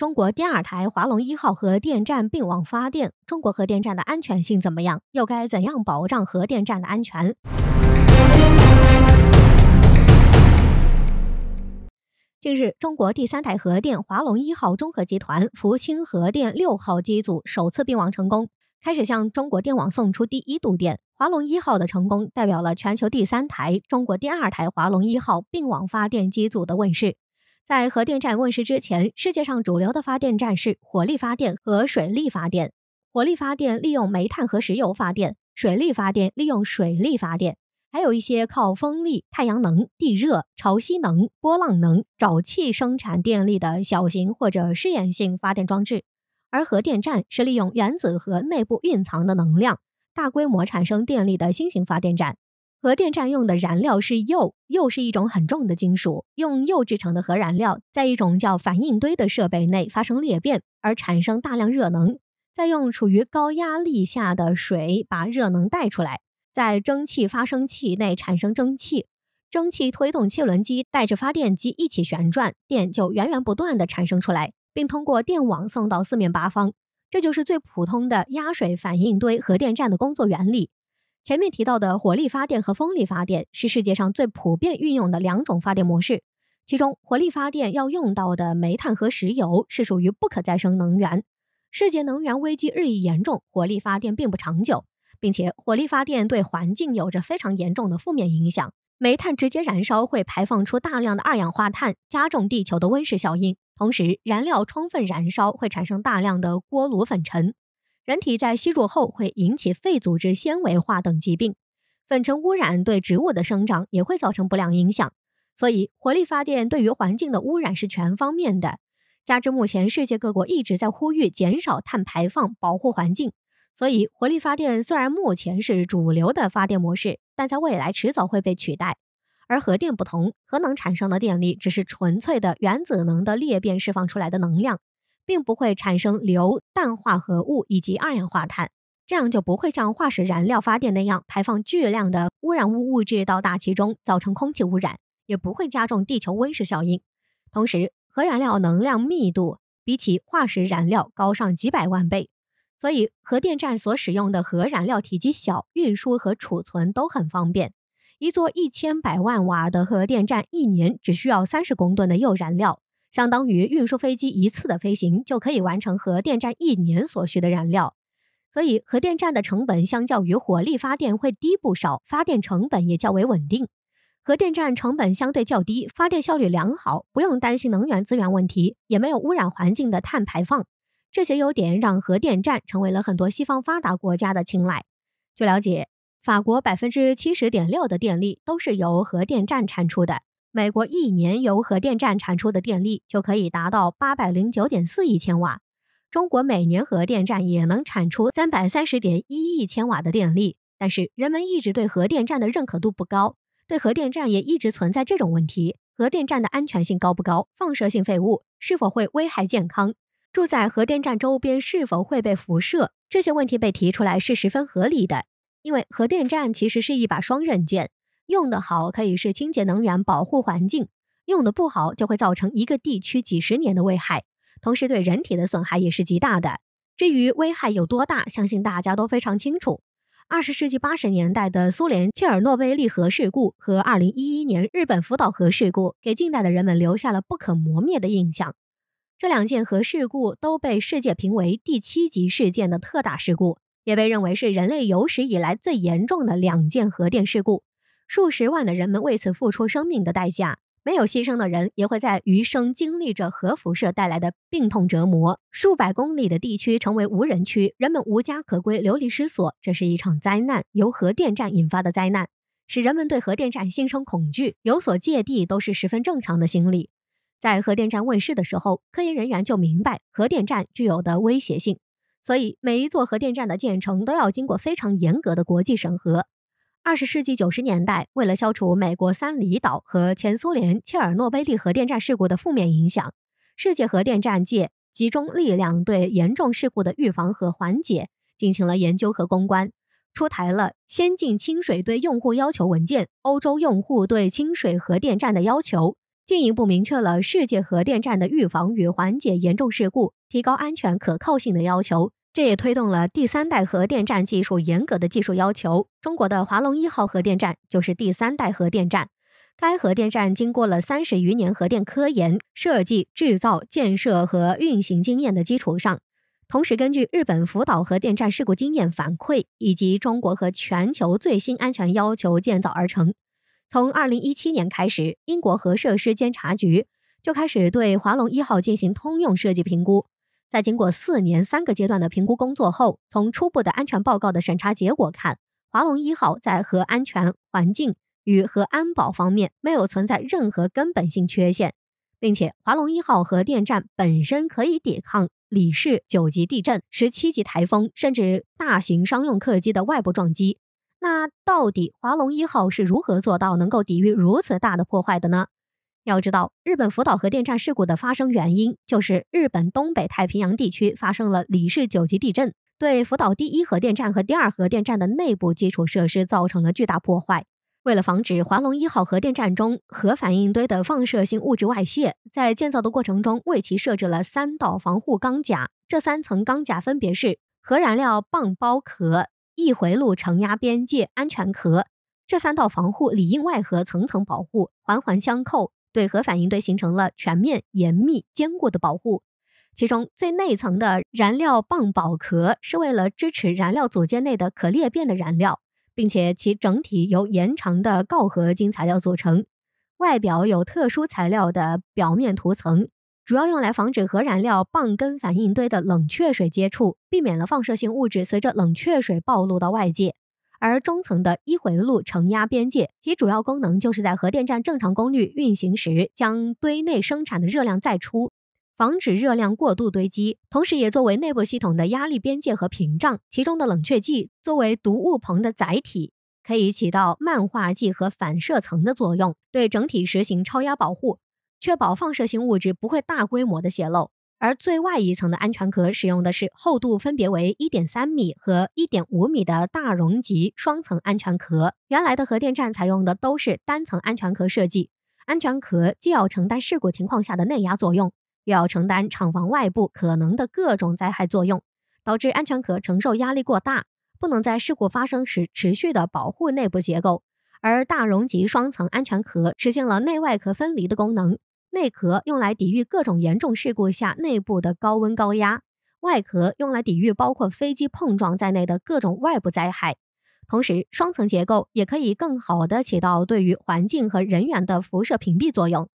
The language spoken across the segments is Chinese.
中国第二台华龙一号核电站并网发电，中国核电站的安全性怎么样？又该怎样保障核电站的安全？近日，中国第三台核电华龙一号中核集团福清核电六号机组首次并网成功，开始向中国电网送出第一度电。华龙一号的成功，代表了全球第三台、中国第二台华龙一号并网发电机组的问世。在核电站问世之前，世界上主流的发电站是火力发电和水力发电。火力发电利用煤炭和石油发电，水力发电利用水力发电，还有一些靠风力、太阳能、地热、潮汐能、波浪能、沼气生产电力的小型或者试验性发电装置。而核电站是利用原子核内部蕴藏的能量，大规模产生电力的新型发电站。核电站用的燃料是铀，铀是一种很重的金属。用铀制成的核燃料，在一种叫反应堆的设备内发生裂变，而产生大量热能。再用处于高压力下的水把热能带出来，在蒸汽发生器内产生蒸汽，蒸汽推动汽轮机，带着发电机一起旋转，电就源源不断的产生出来，并通过电网送到四面八方。这就是最普通的压水反应堆核电站的工作原理。前面提到的火力发电和风力发电是世界上最普遍运用的两种发电模式，其中火力发电要用到的煤炭和石油是属于不可再生能源。世界能源危机日益严重，火力发电并不长久，并且火力发电对环境有着非常严重的负面影响。煤炭直接燃烧会排放出大量的二氧化碳，加重地球的温室效应；同时，燃料充分燃烧会产生大量的锅炉粉尘。人体在吸入后会引起肺组织纤维化等疾病，粉尘污染对植物的生长也会造成不良影响。所以，火力发电对于环境的污染是全方面的。加之目前世界各国一直在呼吁减少碳排放、保护环境，所以火力发电虽然目前是主流的发电模式，但在未来迟早会被取代。而核电不同，核能产生的电力只是纯粹的原子能的裂变释放出来的能量。并不会产生硫氮化合物以及二氧化碳，这样就不会像化石燃料发电那样排放巨量的污染物物质到大气中，造成空气污染，也不会加重地球温室效应。同时，核燃料能量密度比起化石燃料高上几百万倍，所以核电站所使用的核燃料体积小，运输和储存都很方便。一座一千百万瓦的核电站一年只需要三十公吨的铀燃料。相当于运输飞机一次的飞行就可以完成核电站一年所需的燃料，所以核电站的成本相较于火力发电会低不少，发电成本也较为稳定。核电站成本相对较低，发电效率良好，不用担心能源资源问题，也没有污染环境的碳排放。这些优点让核电站成为了很多西方发达国家的青睐。据了解，法国百分之七十点六的电力都是由核电站产出的。美国一年由核电站产出的电力就可以达到八百零九点四亿千瓦，中国每年核电站也能产出三百三十点一亿千瓦的电力。但是，人们一直对核电站的认可度不高，对核电站也一直存在这种问题：核电站的安全性高不高？放射性废物是否会危害健康？住在核电站周边是否会被辐射？这些问题被提出来是十分合理的，因为核电站其实是一把双刃剑。用的好，可以是清洁能源，保护环境；用的不好，就会造成一个地区几十年的危害，同时对人体的损害也是极大的。至于危害有多大，相信大家都非常清楚。二十世纪八十年代的苏联切尔诺贝利核事故和二零一一年日本福岛核事故，给近代的人们留下了不可磨灭的印象。这两件核事故都被世界评为第七级事件的特大事故，也被认为是人类有史以来最严重的两件核电事故。数十万的人们为此付出生命的代价，没有牺牲的人也会在余生经历着核辐射带来的病痛折磨。数百公里的地区成为无人区，人们无家可归，流离失所。这是一场灾难，由核电站引发的灾难，使人们对核电站心生恐惧，有所芥蒂都是十分正常的心理。在核电站问世的时候，科研人员就明白核电站具有的威胁性，所以每一座核电站的建成都要经过非常严格的国际审核。二十世纪九十年代，为了消除美国三里岛和前苏联切尔诺贝利核电站事故的负面影响，世界核电站界集中力量对严重事故的预防和缓解进行了研究和攻关，出台了《先进清水对用户要求文件》。欧洲用户对清水核电站的要求，进一步明确了世界核电站的预防与缓解严重事故、提高安全可靠性的要求。这也推动了第三代核电站技术严格的技术要求。中国的华龙一号核电站就是第三代核电站。该核电站经过了三十余年核电科研、设计、制造、建设和运行经验的基础上，同时根据日本福岛核电站事故经验反馈以及中国和全球最新安全要求建造而成。从二零一七年开始，英国核设施监察局就开始对华龙一号进行通用设计评估。在经过四年三个阶段的评估工作后，从初步的安全报告的审查结果看，华龙一号在核安全、环境与核安保方面没有存在任何根本性缺陷，并且华龙一号核电站本身可以抵抗里氏九级地震、十七级台风，甚至大型商用客机的外部撞击。那到底华龙一号是如何做到能够抵御如此大的破坏的呢？要知道，日本福岛核电站事故的发生原因，就是日本东北太平洋地区发生了里氏九级地震，对福岛第一核电站和第二核电站的内部基础设施造成了巨大破坏。为了防止华龙一号核电站中核反应堆的放射性物质外泄，在建造的过程中为其设置了三道防护钢甲。这三层钢甲分别是核燃料棒包壳、一回路承压边界安全壳。这三道防护里应外合，层层保护，环环相扣。对核反应堆形成了全面、严密、坚固的保护。其中最内层的燃料棒保壳是为了支持燃料组件内的可裂变的燃料，并且其整体由延长的锆合金材料组成，外表有特殊材料的表面涂层，主要用来防止核燃料棒跟反应堆的冷却水接触，避免了放射性物质随着冷却水暴露到外界。而中层的一回路承压边界，其主要功能就是在核电站正常功率运行时，将堆内生产的热量再出，防止热量过度堆积，同时也作为内部系统的压力边界和屏障。其中的冷却剂作为毒物棚的载体，可以起到慢化剂和反射层的作用，对整体实行超压保护，确保放射性物质不会大规模的泄漏。而最外一层的安全壳使用的是厚度分别为一点三米和一点五米的大容积双层安全壳。原来的核电站采用的都是单层安全壳设计，安全壳既要承担事故情况下的内压作用，又要承担厂房外部可能的各种灾害作用，导致安全壳承受压力过大，不能在事故发生时持续的保护内部结构。而大容积双层安全壳实现了内外壳分离的功能。内壳用来抵御各种严重事故下内部的高温高压，外壳用来抵御包括飞机碰撞在内的各种外部灾害。同时，双层结构也可以更好的起到对于环境和人员的辐射屏蔽作用。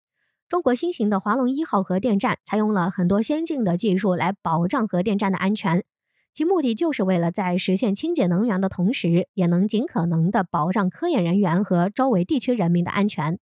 中国新型的华龙一号核电站采用了很多先进的技术来保障核电站的安全，其目的就是为了在实现清洁能源的同时，也能尽可能的保障科研人员和周围地区人民的安全。